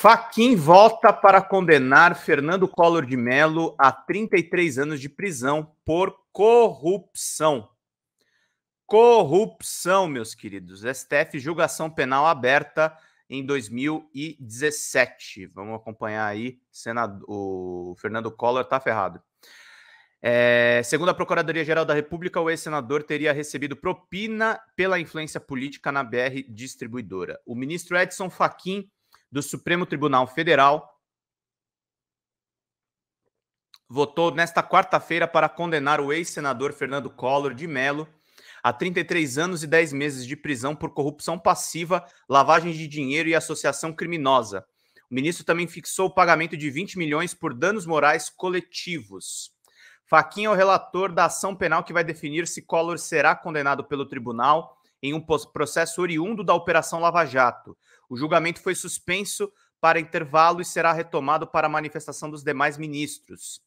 Faquin volta para condenar Fernando Collor de Mello a 33 anos de prisão por corrupção. Corrupção, meus queridos. STF julgação penal aberta em 2017. Vamos acompanhar aí. Senado, o Fernando Collor está ferrado. É, segundo a Procuradoria-Geral da República, o ex-senador teria recebido propina pela influência política na BR distribuidora. O ministro Edson Fachin do Supremo Tribunal Federal votou nesta quarta-feira para condenar o ex-senador Fernando Collor de Mello a 33 anos e 10 meses de prisão por corrupção passiva, lavagem de dinheiro e associação criminosa. O ministro também fixou o pagamento de 20 milhões por danos morais coletivos. Faquinha é o relator da ação penal que vai definir se Collor será condenado pelo tribunal em um processo oriundo da Operação Lava Jato. O julgamento foi suspenso para intervalo e será retomado para a manifestação dos demais ministros.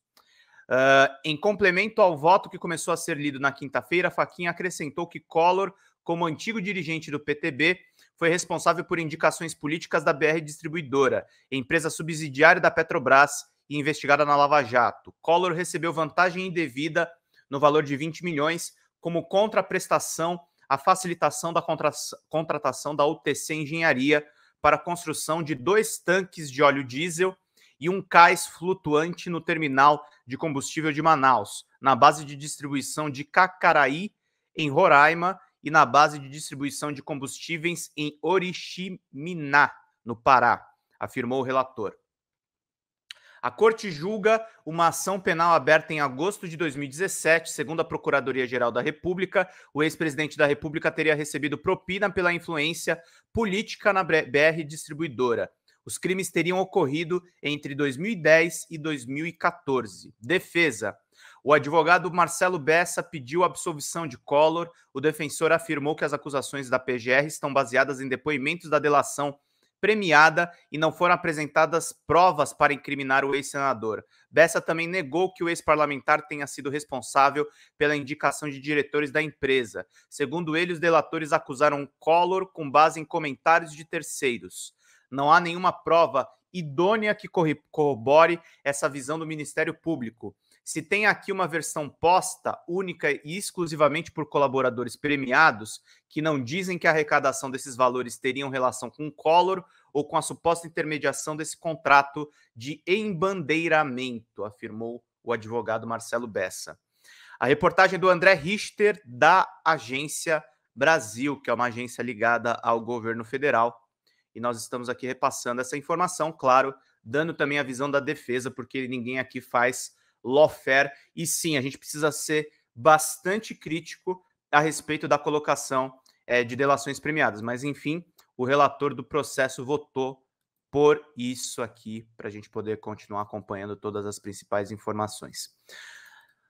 Uh, em complemento ao voto que começou a ser lido na quinta-feira, Faquinha acrescentou que Collor, como antigo dirigente do PTB, foi responsável por indicações políticas da BR Distribuidora, empresa subsidiária da Petrobras e investigada na Lava Jato. Collor recebeu vantagem indevida no valor de 20 milhões como contraprestação a facilitação da contra contratação da UTC Engenharia para a construção de dois tanques de óleo diesel e um cais flutuante no terminal de combustível de Manaus, na base de distribuição de Cacaraí, em Roraima, e na base de distribuição de combustíveis em Oriximiná, no Pará, afirmou o relator. A corte julga uma ação penal aberta em agosto de 2017. Segundo a Procuradoria-Geral da República, o ex-presidente da República teria recebido propina pela influência política na BR Distribuidora. Os crimes teriam ocorrido entre 2010 e 2014. Defesa. O advogado Marcelo Bessa pediu absolvição de Collor. O defensor afirmou que as acusações da PGR estão baseadas em depoimentos da delação premiada e não foram apresentadas provas para incriminar o ex-senador. Bessa também negou que o ex-parlamentar tenha sido responsável pela indicação de diretores da empresa. Segundo ele, os delatores acusaram Collor com base em comentários de terceiros. Não há nenhuma prova idônea que corrobore essa visão do Ministério Público. Se tem aqui uma versão posta, única e exclusivamente por colaboradores premiados, que não dizem que a arrecadação desses valores teriam relação com o Collor ou com a suposta intermediação desse contrato de embandeiramento, afirmou o advogado Marcelo Bessa. A reportagem do André Richter, da Agência Brasil, que é uma agência ligada ao governo federal. E nós estamos aqui repassando essa informação, claro, dando também a visão da defesa, porque ninguém aqui faz lawfare. E sim, a gente precisa ser bastante crítico a respeito da colocação é, de delações premiadas. Mas, enfim, o relator do processo votou por isso aqui, para a gente poder continuar acompanhando todas as principais informações.